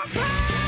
my pain!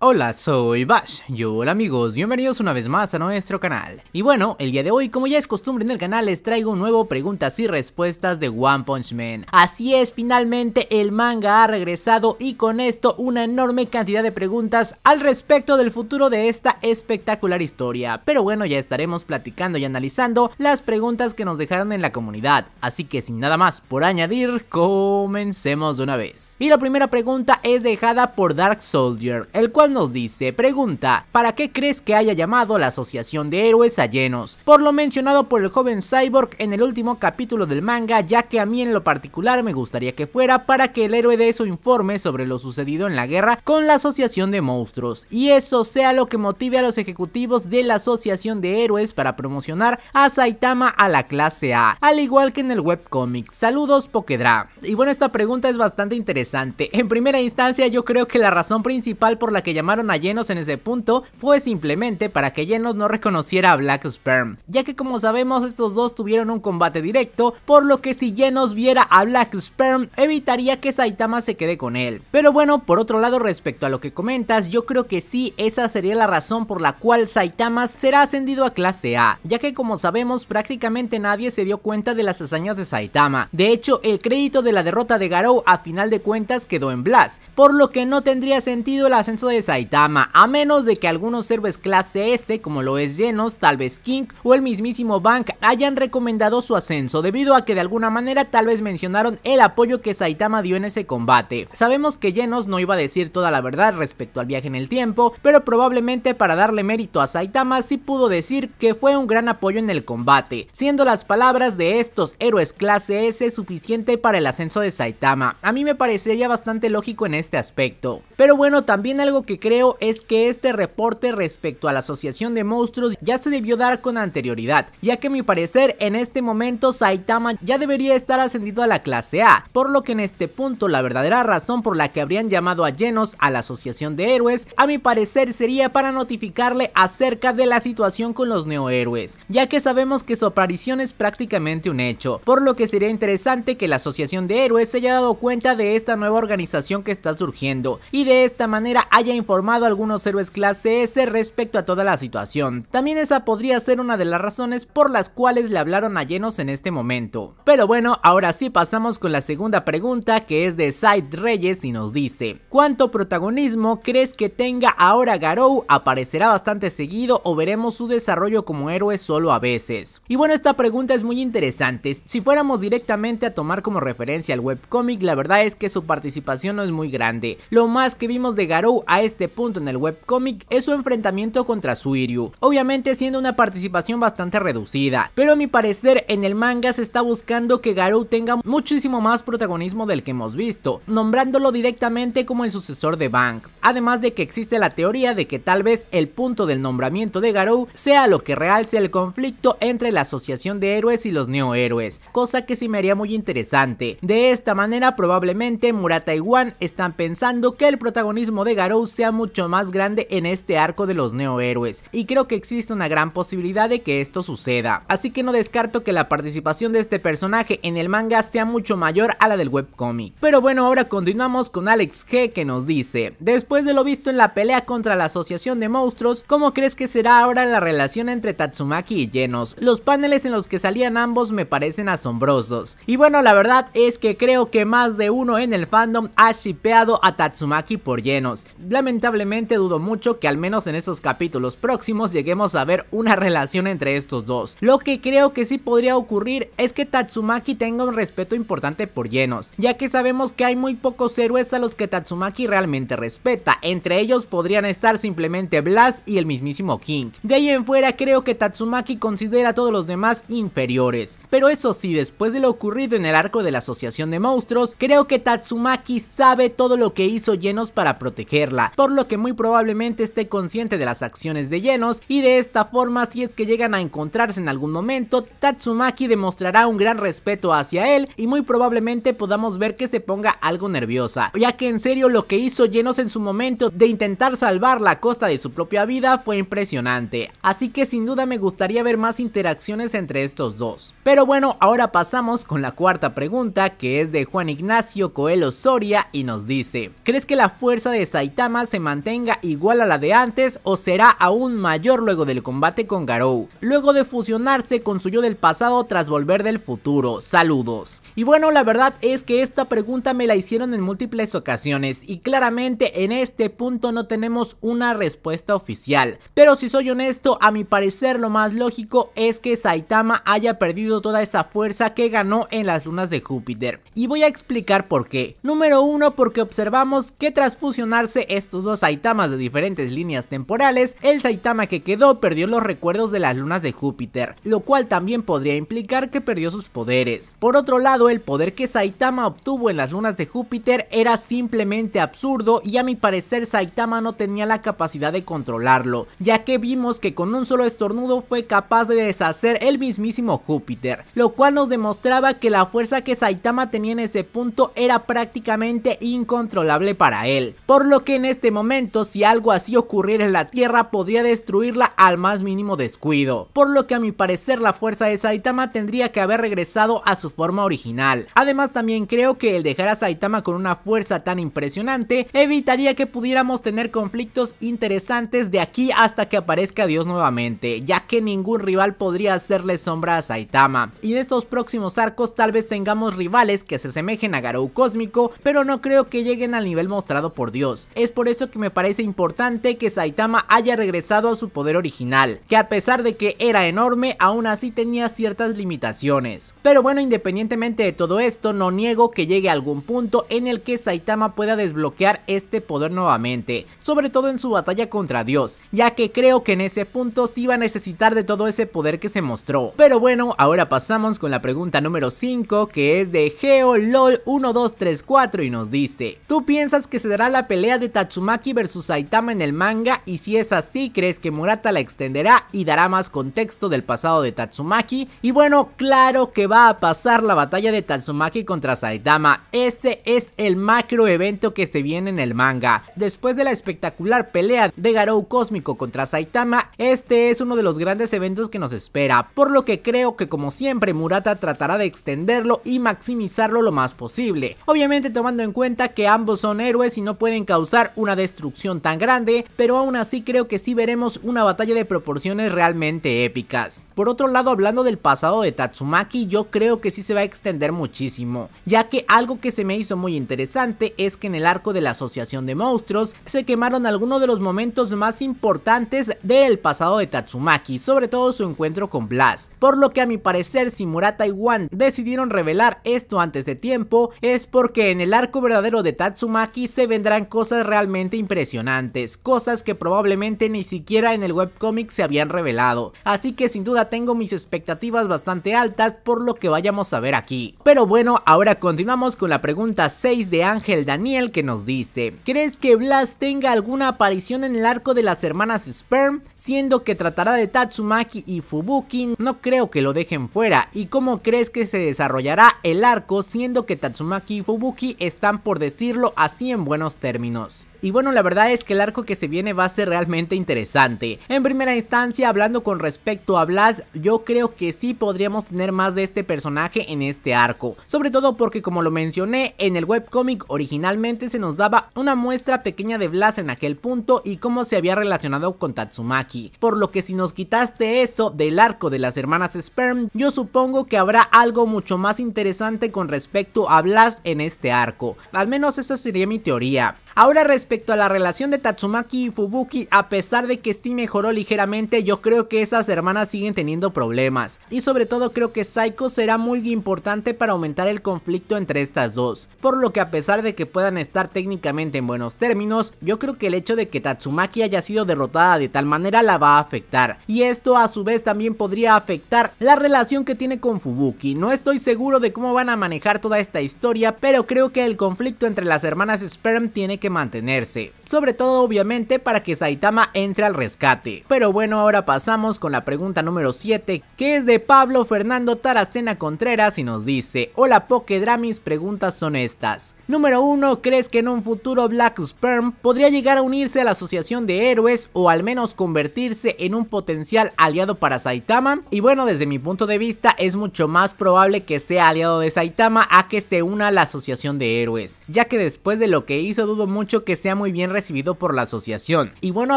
Hola, soy Bash. Y hola amigos, bienvenidos una vez más a nuestro canal. Y bueno, el día de hoy, como ya es costumbre en el canal, les traigo un nuevo preguntas y respuestas de One Punch Man. Así es, finalmente el manga ha regresado y con esto una enorme cantidad de preguntas al respecto del futuro de esta espectacular historia. Pero bueno, ya estaremos platicando y analizando las preguntas que nos dejaron en la comunidad. Así que sin nada más por añadir, comencemos de una vez. Y la primera pregunta es dejada por Dark Soldier, el cual nos dice, pregunta, ¿para qué crees que haya llamado la Asociación de Héroes a Llenos? Por lo mencionado por el joven Cyborg en el último capítulo del manga, ya que a mí en lo particular me gustaría que fuera para que el héroe de eso informe sobre lo sucedido en la guerra con la Asociación de Monstruos, y eso sea lo que motive a los ejecutivos de la Asociación de Héroes para promocionar a Saitama a la clase A, al igual que en el webcomic. Saludos Pokedra. Y bueno, esta pregunta es bastante interesante. En primera instancia yo creo que la razón principal por la que llamaron a Genos en ese punto fue simplemente para que Genos no reconociera a Black Sperm, ya que como sabemos estos dos tuvieron un combate directo, por lo que si Genos viera a Black Sperm evitaría que Saitama se quede con él. Pero bueno, por otro lado respecto a lo que comentas, yo creo que sí, esa sería la razón por la cual Saitama será ascendido a clase A, ya que como sabemos prácticamente nadie se dio cuenta de las hazañas de Saitama. De hecho, el crédito de la derrota de Garou a final de cuentas quedó en Blast, por lo que no tendría sentido el ascenso de Saitama, a menos de que algunos héroes clase S como lo es Genos, tal vez King o el mismísimo Bank hayan recomendado su ascenso debido a que de alguna manera tal vez mencionaron el apoyo que Saitama dio en ese combate. Sabemos que Genos no iba a decir toda la verdad respecto al viaje en el tiempo, pero probablemente para darle mérito a Saitama sí pudo decir que fue un gran apoyo en el combate, siendo las palabras de estos héroes clase S suficiente para el ascenso de Saitama. A mí me parecería bastante lógico en este aspecto. Pero bueno, también algo que creo es que este reporte respecto a la asociación de monstruos ya se debió dar con anterioridad, ya que a mi parecer en este momento Saitama ya debería estar ascendido a la clase A, por lo que en este punto la verdadera razón por la que habrían llamado a llenos a la asociación de héroes, a mi parecer sería para notificarle acerca de la situación con los neohéroes, ya que sabemos que su aparición es prácticamente un hecho, por lo que sería interesante que la asociación de héroes se haya dado cuenta de esta nueva organización que está surgiendo y de esta manera haya informado a algunos héroes clase S respecto a toda la situación. También esa podría ser una de las razones por las cuales le hablaron a Llenos en este momento. Pero bueno, ahora sí pasamos con la segunda pregunta que es de Side Reyes y nos dice ¿Cuánto protagonismo crees que tenga ahora Garou? ¿Aparecerá bastante seguido o veremos su desarrollo como héroe solo a veces? Y bueno, esta pregunta es muy interesante. Si fuéramos directamente a tomar como referencia al webcómic, la verdad es que su participación no es muy grande. Lo más que vimos de Garou a este punto en el webcomic es su enfrentamiento contra Suiryu, obviamente siendo una participación bastante reducida, pero a mi parecer en el manga se está buscando que Garou tenga muchísimo más protagonismo del que hemos visto, nombrándolo directamente como el sucesor de Bank, además de que existe la teoría de que tal vez el punto del nombramiento de Garou sea lo que realce el conflicto entre la asociación de héroes y los neohéroes, cosa que sí me haría muy interesante. De esta manera probablemente Murata y Wan están pensando que el protagonismo de Garou sea mucho más grande en este arco de los neohéroes, y creo que existe una gran posibilidad de que esto suceda, así que no descarto que la participación de este personaje en el manga sea mucho mayor a la del webcomic. Pero bueno, ahora continuamos con Alex G que nos dice, después de lo visto en la pelea contra la Asociación de Monstruos, ¿cómo crees que será ahora la relación entre Tatsumaki y Genos? Los paneles en los que salían ambos me parecen asombrosos. Y bueno, la verdad es que creo que más de uno en el fandom ha shipeado a Tatsumaki por llenos. Lamentablemente dudo mucho que al menos en estos capítulos próximos lleguemos a ver una relación entre estos dos. Lo que creo que sí podría ocurrir es que Tatsumaki tenga un respeto importante por llenos, ya que sabemos que hay muy pocos héroes a los que Tatsumaki realmente respeta, entre ellos podrían estar simplemente Blast y el mismísimo King. De ahí en fuera creo que Tatsumaki considera a todos los demás inferiores, pero eso sí, después de lo ocurrido en el arco de la Asociación de Monstruos, creo que Tatsumaki sabe todo lo que hizo lleno para protegerla, por lo que muy probablemente esté consciente de las acciones de Llenos y de esta forma si es que llegan a encontrarse en algún momento, Tatsumaki demostrará un gran respeto hacia él y muy probablemente podamos ver que se ponga algo nerviosa, ya que en serio lo que hizo Llenos en su momento de intentar salvar la costa de su propia vida fue impresionante, así que sin duda me gustaría ver más interacciones entre estos dos. Pero bueno, ahora pasamos con la cuarta pregunta que es de Juan Ignacio Coelho Soria y nos dice, ¿crees que la fuerza de Saitama se mantenga igual a la de antes o será aún mayor luego del combate con Garou, luego de fusionarse con su yo del pasado tras volver del futuro, saludos. Y bueno la verdad es que esta pregunta me la hicieron en múltiples ocasiones y claramente en este punto no tenemos una respuesta oficial, pero si soy honesto a mi parecer lo más lógico es que Saitama haya perdido toda esa fuerza que ganó en las lunas de Júpiter y voy a explicar por qué. Número uno porque observamos que tras fusionarse estos dos Saitamas de diferentes líneas temporales, el Saitama que quedó perdió los recuerdos de las lunas de Júpiter, lo cual también podría implicar que perdió sus poderes. Por otro lado, el poder que Saitama obtuvo en las lunas de Júpiter era simplemente absurdo y a mi parecer Saitama no tenía la capacidad de controlarlo, ya que vimos que con un solo estornudo fue capaz de deshacer el mismísimo Júpiter, lo cual nos demostraba que la fuerza que Saitama tenía en ese punto era prácticamente incontrolable para él. Por lo que en este momento si algo así ocurriera en la Tierra podría destruirla al más mínimo descuido. Por lo que a mi parecer la fuerza de Saitama tendría que haber regresado a su forma original. Además también creo que el dejar a Saitama con una fuerza tan impresionante evitaría que pudiéramos tener conflictos interesantes de aquí hasta que aparezca Dios nuevamente, ya que ningún rival podría hacerle sombra a Saitama. Y en estos próximos arcos tal vez tengamos rivales que se asemejen a Garou Cósmico, pero no creo que lleguen al nivel mostrado por Dios. Es por eso que me parece importante que Saitama haya regresado a su poder original, que a pesar de que era enorme, aún así tenía ciertas limitaciones. Pero bueno, independientemente de todo esto, no niego que llegue algún punto en el que Saitama pueda desbloquear este poder nuevamente, sobre todo en su batalla contra Dios, ya que creo que en ese punto sí va a necesitar de todo ese poder que se mostró. Pero bueno, ahora pasamos con la pregunta número 5, que es de GeoLol1234 y nos dice, ¿tú piensas que se Será la pelea de Tatsumaki versus Saitama en el manga y si es así, ¿crees que Murata la extenderá y dará más contexto del pasado de Tatsumaki? Y bueno, claro que va a pasar la batalla de Tatsumaki contra Saitama, ese es el macro evento que se viene en el manga. Después de la espectacular pelea de Garou Cósmico contra Saitama, este es uno de los grandes eventos que nos espera, por lo que creo que como siempre Murata tratará de extenderlo y maximizarlo lo más posible. Obviamente tomando en cuenta que ambos son héroes no pueden causar una destrucción tan grande, pero aún así creo que sí veremos una batalla de proporciones realmente épicas. Por otro lado, hablando del pasado de Tatsumaki, yo creo que sí se va a extender muchísimo, ya que algo que se me hizo muy interesante es que en el arco de la Asociación de Monstruos se quemaron algunos de los momentos más importantes del pasado de Tatsumaki, sobre todo su encuentro con Blast, por lo que a mi parecer si Murata y Wan decidieron revelar esto antes de tiempo es porque en el arco verdadero de Tatsumaki se vendrán cosas realmente impresionantes, cosas que probablemente ni siquiera en el webcomic se habían revelado, así que sin duda tengo mis expectativas bastante altas por lo que vayamos a ver aquí. Pero bueno, ahora continuamos con la pregunta 6 de Ángel Daniel que nos dice, ¿crees que Blast tenga alguna aparición en el arco de las hermanas Sperm? Siendo que tratará de Tatsumaki y Fubuki, no creo que lo dejen fuera, ¿y cómo crees que se desarrollará el arco siendo que Tatsumaki y Fubuki están por decirlo así en buen buenos términos. Y bueno, la verdad es que el arco que se viene va a ser realmente interesante. En primera instancia, hablando con respecto a Blas, yo creo que sí podríamos tener más de este personaje en este arco. Sobre todo porque como lo mencioné, en el webcomic originalmente se nos daba una muestra pequeña de Blas en aquel punto y cómo se había relacionado con Tatsumaki. Por lo que si nos quitaste eso del arco de las hermanas Sperm, yo supongo que habrá algo mucho más interesante con respecto a Blas en este arco. Al menos esa sería mi teoría. Ahora respecto a la relación de Tatsumaki y Fubuki, a pesar de que Steve mejoró ligeramente, yo creo que esas hermanas siguen teniendo problemas. Y sobre todo creo que Saiko será muy importante para aumentar el conflicto entre estas dos. Por lo que a pesar de que puedan estar técnicamente en buenos términos, yo creo que el hecho de que Tatsumaki haya sido derrotada de tal manera la va a afectar. Y esto a su vez también podría afectar la relación que tiene con Fubuki. No estoy seguro de cómo van a manejar toda esta historia, pero creo que el conflicto entre las hermanas Sperm tiene que mantenerse, sobre todo obviamente para que Saitama entre al rescate. Pero bueno, ahora pasamos con la pregunta número 7, que es de Pablo Fernando Taracena Contreras y nos dice, hola Pokedra, mis preguntas son estas. Número 1, ¿crees que en un futuro Black Sperm podría llegar a unirse a la Asociación de Héroes o al menos convertirse en un potencial aliado para Saitama? Y bueno, desde mi punto de vista es mucho más probable que sea aliado de Saitama a que se una a la Asociación de Héroes, ya que después de lo que hizo dudo mucho que sea muy bien recibido por la asociación. Y bueno,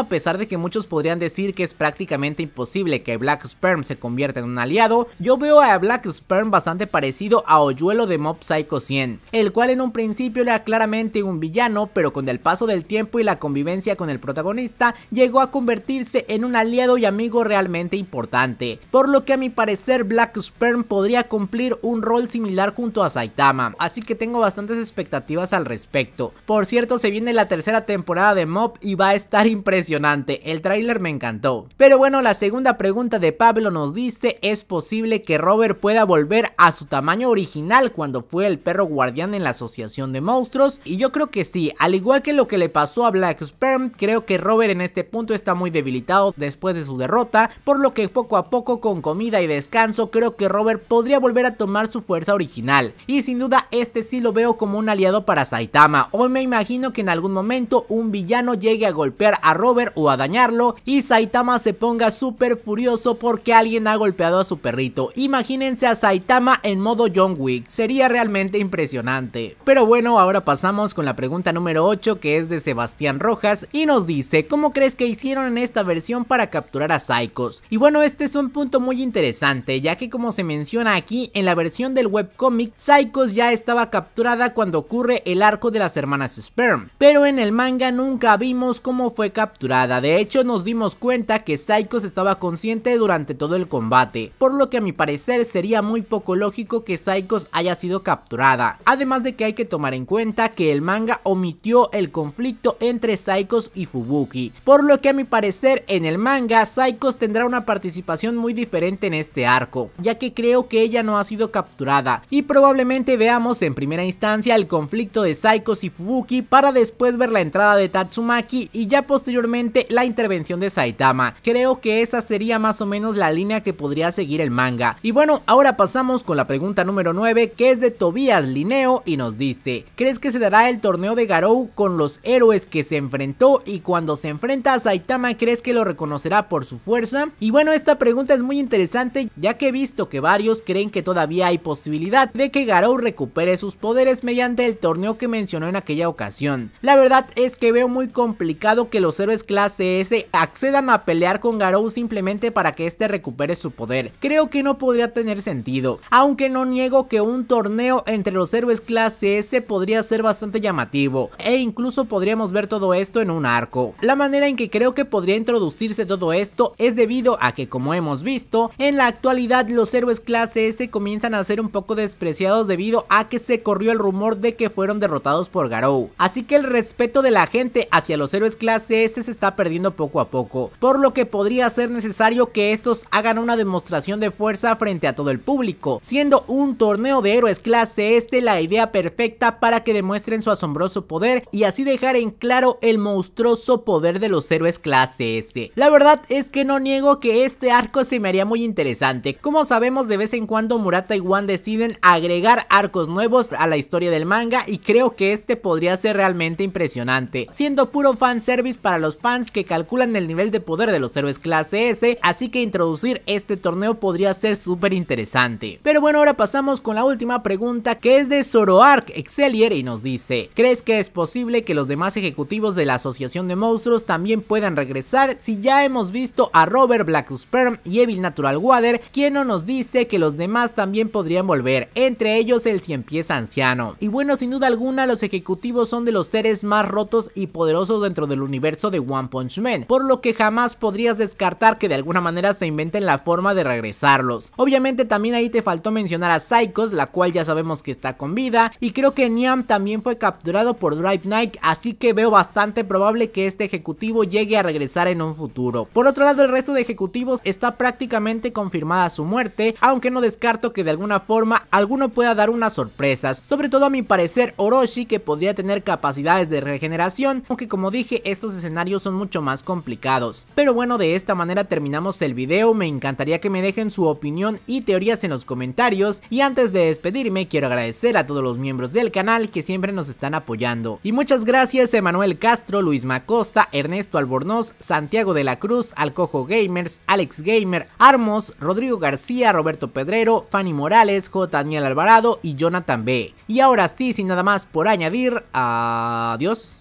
a pesar de que muchos podrían decir que es prácticamente imposible que Black Sperm se convierta en un aliado, yo veo a Black Sperm bastante parecido a Oyuelo de Mob Psycho 100, el cual en un principio era claramente un villano, pero con el paso del tiempo y la convivencia con el protagonista, llegó a convertirse en un aliado y amigo realmente importante. Por lo que a mi parecer Black Sperm podría cumplir un rol similar junto a Saitama, así que tengo bastantes expectativas al respecto. Por cierto, se viene la tercera temporada de Mob y va a estar impresionante, el tráiler me encantó. Pero bueno, la segunda pregunta de Pablo nos dice, ¿es posible que Robert pueda volver a su tamaño original cuando fue el perro guardián en la asociación de monstruos? Y yo creo que sí, al igual que lo que le pasó a Black Sperm, creo que Robert en este punto está muy debilitado después de su derrota, por lo que poco a poco con comida y descanso creo que Robert podría volver a tomar su fuerza original. Y sin duda este sí lo veo como un aliado para Saitama, hoy me imagino que en algún momento un villano llegue a golpear a Robert o a dañarlo y Saitama se ponga súper furioso porque alguien ha golpeado a su perrito. Imagínense a Saitama en modo John Wick, sería realmente impresionante. Pero bueno, ahora pasamos con la pregunta número 8 que es de Sebastián Rojas y nos dice, ¿cómo crees que hicieron en esta versión para capturar a Psychos? Y bueno, este es un punto muy interesante, ya que como se menciona aquí, en la versión del webcomic, Psychos ya estaba capturada cuando ocurre el arco de las hermanas Sperm, pero en el manga nunca vimos cómo fue capturada, de hecho nos dimos cuenta que Psychos estaba consciente durante todo el combate, por lo que a mi parecer sería muy poco lógico que Psychos haya sido capturada, además de que hay que tomar en cuenta que el manga omitió el conflicto entre Psychos y Fubuki, por lo que a mi parecer en el manga Psychos tendrá una participación muy diferente en este arco, ya que creo que ella no ha sido capturada y probablemente veamos en primera instancia el conflicto de Psychos y Fubuki para después ver la entrada de Tatsumaki y ya posteriormente la intervención de Saitama. Creo que esa sería más o menos la línea que podría seguir el manga. Y bueno, ahora pasamos con la pregunta número 9 que es de Tobias Lineo y nos dice, ¿crees que se dará el torneo de Garou con los héroes que se enfrentó y cuando se enfrenta a Saitama crees que lo reconocerá por su fuerza? Y bueno, esta pregunta es muy interesante ya que he visto que varios creen que todavía hay posibilidad de que Garou recupere sus poderes mediante el torneo que mencionó en aquella ocasión. La verdad es que veo muy complicado que los héroes clase S accedan a pelear con Garou simplemente para que este recupere su poder. Creo que no podría tener sentido, aunque no niego que un torneo entre los héroes clase S podría ser bastante llamativo e incluso podríamos ver todo esto en un arco. La manera en que creo que podría introducirse todo esto es debido a que como hemos visto, en la actualidad los héroes clase S comienzan a ser un poco despreciados debido a que se corrió el rumor de que fueron derrotados por Garou. Así que el respeto de la gente hacia los héroes clase S se está perdiendo poco a poco, por lo que podría ser necesario que estos hagan una demostración de fuerza frente a todo el público, siendo un torneo de héroes clase S este la idea perfecta para que demuestren su asombroso poder y así dejar en claro el monstruoso poder de los héroes clase S. La verdad es que no niego que este arco se me haría muy interesante, como sabemos de vez en cuando Murata y Wan deciden agregar arcos nuevos a la historia del manga y creo que este podría ser realmente impresionante, siendo puro fanservice para los fans que calculan el nivel de poder de los héroes clase S, así que introducir este torneo podría ser súper interesante. Pero bueno, ahora pasamos con la última pregunta que es de Zoroark Excelier y nos dice, ¿crees que es posible que los demás ejecutivos de la Asociación de Monstruos también puedan regresar si ya hemos visto a Robert Black Sperm y Evil Natural Water, quien no nos dice que los demás también podrían volver, entre ellos el Cien Pies Anciano? Y bueno, sin duda alguna los ejecutivos son de los seres más rotos y poderosos dentro del universo de One Punch Man, por lo que jamás podrías descartar que de alguna manera se inventen la forma de regresarlos. Obviamente también ahí te faltó mencionar a Psychos, la cual ya sabemos que está con vida, y creo que Niam también fue capturado por Drive Knight, así que veo bastante probable que este ejecutivo llegue a regresar en un futuro. Por otro lado, el resto de ejecutivos está prácticamente confirmada su muerte, aunque no descarto que de alguna forma alguno pueda dar unas sorpresas, sobre todo a mi parecer Orochi que podría tener capacidad de regeneración, aunque como dije estos escenarios son mucho más complicados. Pero bueno de esta manera terminamos el video, me encantaría que me dejen su opinión y teorías en los comentarios y antes de despedirme quiero agradecer a todos los miembros del canal que siempre nos están apoyando. Y muchas gracias Emanuel Castro, Luis Macosta, Ernesto Albornoz, Santiago de la Cruz, Alcojo Gamers, Alex Gamer, Armos, Rodrigo García, Roberto Pedrero, Fanny Morales, J. Daniel Alvarado y Jonathan B. Y ahora sí, sin nada más por añadir, a... Ah, Adiós.